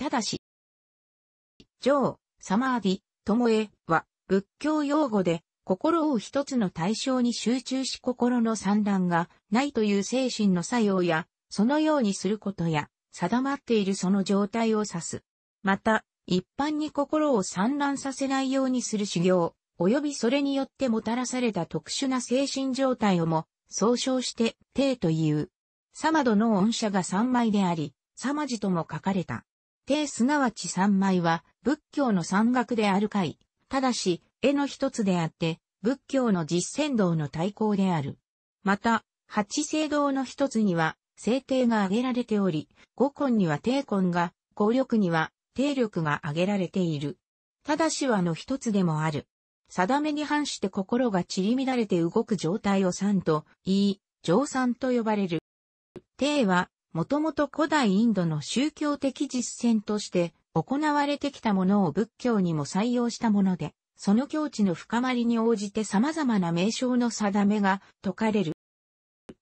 ただし、上、サマーディ、ともえは、仏教用語で、心を一つの対象に集中し心の散乱がないという精神の作用や、そのようにすることや、定まっているその状態を指す。また、一般に心を散乱させないようにする修行、及びそれによってもたらされた特殊な精神状態をも、総称して、定という。サマドの恩赦が三枚であり、サマジとも書かれた。定すなわち三枚は仏教の山岳であるかい。ただし、絵の一つであって、仏教の実践道の対抗である。また、八聖道の一つには、聖帝が挙げられており、五根には帝根が、五力には帝力が挙げられている。ただしはの一つでもある。定めに反して心が散り乱れて動く状態を三と言い、上三と呼ばれる。帝はもともと古代インドの宗教的実践として行われてきたものを仏教にも採用したもので、その境地の深まりに応じて様々な名称の定めが解かれる。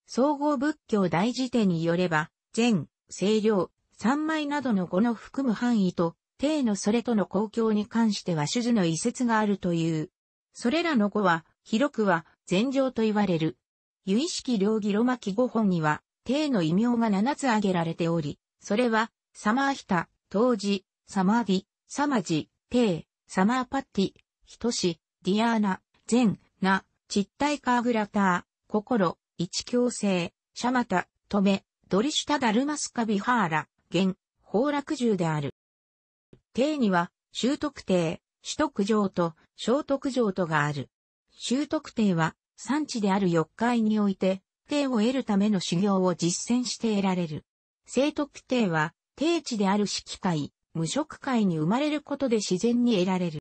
総合仏教大辞典によれば、全、清涼、三枚などの語の含む範囲と、定のそれとの公共に関しては種々の遺説があるという。それらの語は、広くは、禅情と言われる。有意識両義ロマキ語本には、帝の異名が七つ挙げられており、それは、サマーヒタ、当時、サマーディ、サマジ、帝、サマーパッティ、ヒトシ、ディアーナ、ゼン、ナ、チッタイカーグラター、心、一強制、シャマタ、止め、ドリシュタダルマスカビハーラ、ゲン、崩落獣である。帝には、修得帝、取得城と、聖徳城とがある。修得帝は、産地である四海において、定を得るための修行を実践して得られる。聖徳定は、定地である揮界、無色界に生まれることで自然に得られる。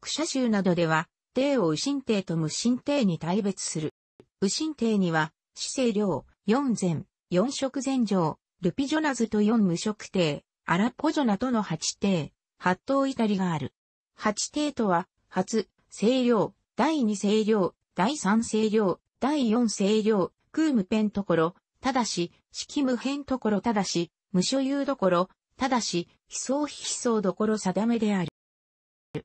クシャ州などでは、定を右心定と無心定に大別する。右心定には、四聖量、四禅、四色禅上、ルピジョナズと四無色定、アラポジョナとの八定、八刀至りがある。八定とは、初、聖量、第二聖量、第三聖量、第四清涼、空無辺ところ、ただし、式無辺ところただし、無所有どころ、ただし、非相非非相どころ定めである。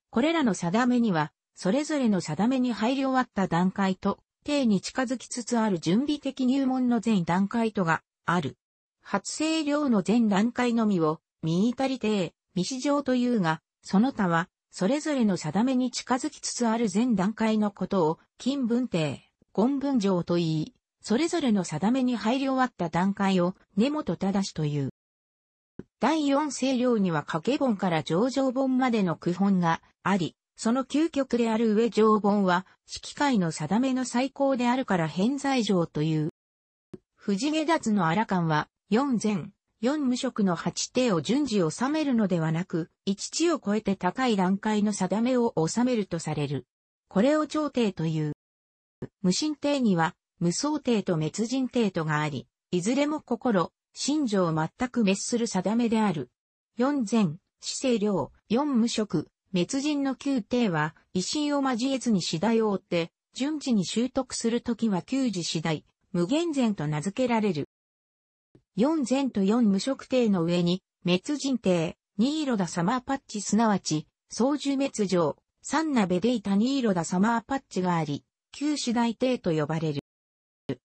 これらの定めには、それぞれの定めに入り終わった段階と、定に近づきつつある準備的入門の全段階とがある。発生量の全段階のみを、見至り定、未至上というが、その他は、それぞれの定めに近づきつつある全段階のことを、金文定、根文上と言い、それぞれの定めに入り終わった段階を根本正しという。第四清量には掛本から上場本までの句本があり、その究極である上上本は、指揮会の定めの最高であるから偏在上という。藤下脱の荒官は、四前、四無職の八帝を順次収めるのではなく、一地を超えて高い段階の定めを収めるとされる。これを朝廷という。無神帝には、無双帝と滅人帝とがあり、いずれも心、心情を全く滅する定めである。四禅、四生量、四無職、滅人の九帝は、威信を交えずに次第を追って、順次に習得するときは九次次第、無限禅と名付けられる。四禅と四無職帝の上に、滅人帝、ニーロダサマーパッチすなわち、操縦滅上、三鍋でいたニーロダサマーパッチがあり、旧市大帝と呼ばれる。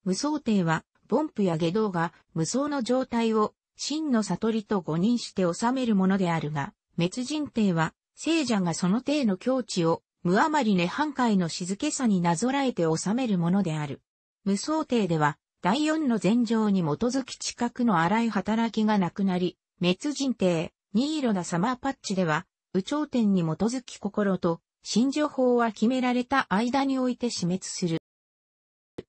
無双帝は、凡夫や下道が無双の状態を真の悟りと誤認して治めるものであるが、滅人帝は、聖者がその帝の境地を無余り涅槃界の静けさになぞらえて治めるものである。無双帝では、第四の禅情に基づき知覚の荒い働きがなくなり、滅人帝、ニーロサマーパッチでは、宇頂天に基づき心と新情報は決められた間において死滅する。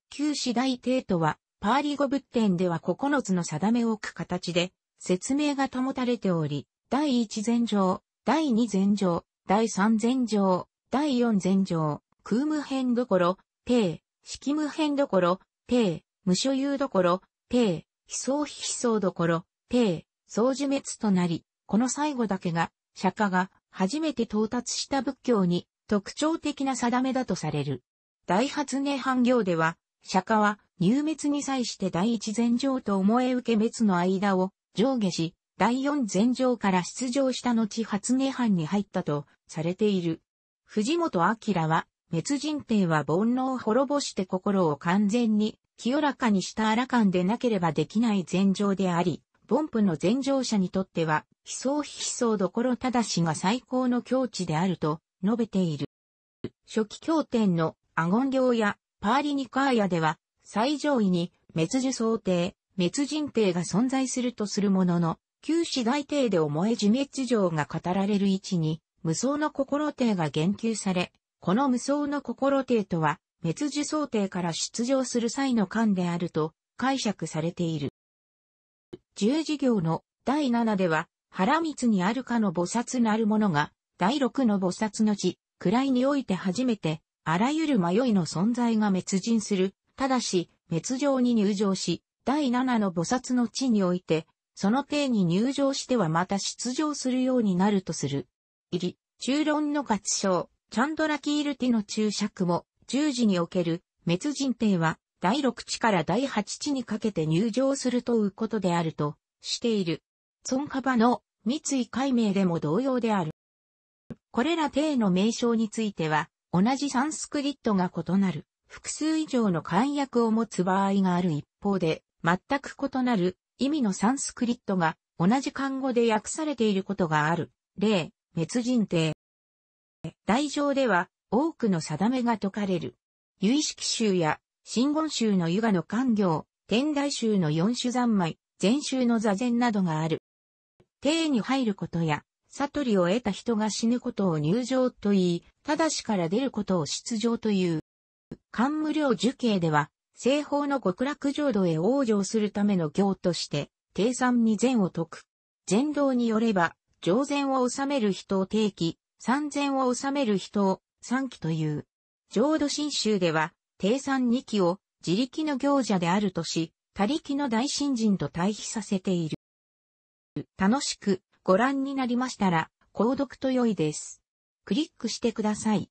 旧市大帝とは、パーリ語仏典では9つの定めを置く形で、説明が保たれており、第1前条、第2前条、第3前条、第4前条、空無辺どころ、帝、式無辺どころ、帝、無所有どころ、帝、悲壮悲非どころ、帝、総相樹滅となり、この最後だけが、釈迦が初めて到達した仏教に特徴的な定めだとされる。大発明半行では、釈迦は入滅に際して第一禅定と思え受け滅の間を上下し、第四禅定から出場した後発明班に入ったとされている。藤本明は、滅人帝は煩悩を滅ぼして心を完全に清らかにした荒感でなければできない禅定であり、ボンプの前乗者にとっては、悲壮悲壮どころただしが最高の境地であると述べている。初期経典のアゴン行やパーリニカーヤでは、最上位に滅樹想定、滅人定が存在するとするものの、旧死大帝で思え樹滅上が語られる位置に、無双の心帝が言及され、この無双の心帝とは、滅樹想定から出場する際の間であると解釈されている。十事行の第七では、原光にあるかの菩薩なるものが、第六の菩薩の地、位において初めて、あらゆる迷いの存在が滅人する。ただし、滅上に入場し、第七の菩薩の地において、その体に入場してはまた出場するようになるとする。入り、中論の合唱、チャンドラキールティの注釈も、十字における、滅人帝は、第6地から第8地にかけて入場するということであるとしている。孫カバの三井解明でも同様である。これら帝の名称については、同じサンスクリットが異なる、複数以上の漢訳を持つ場合がある一方で、全く異なる意味のサンスクリットが同じ漢語で訳されていることがある。例、滅人帝。大乗では多くの定めが解かれる。有意識集や真言宗の湯河の官行、天台宗の四種三昧、禅宗の座禅などがある。定に入ることや、悟りを得た人が死ぬことを入場と言い、ただしから出ることを出場という。官無量受刑では、西方の極楽浄土へ往生するための行として、定算に禅を説く。禅道によれば、上禅を治める人を定期、三禅を治める人を三期という。浄土真宗では、定産2期を自力の行者であるとし、他力の大新人と対比させている。楽しくご覧になりましたら、購読と良いです。クリックしてください。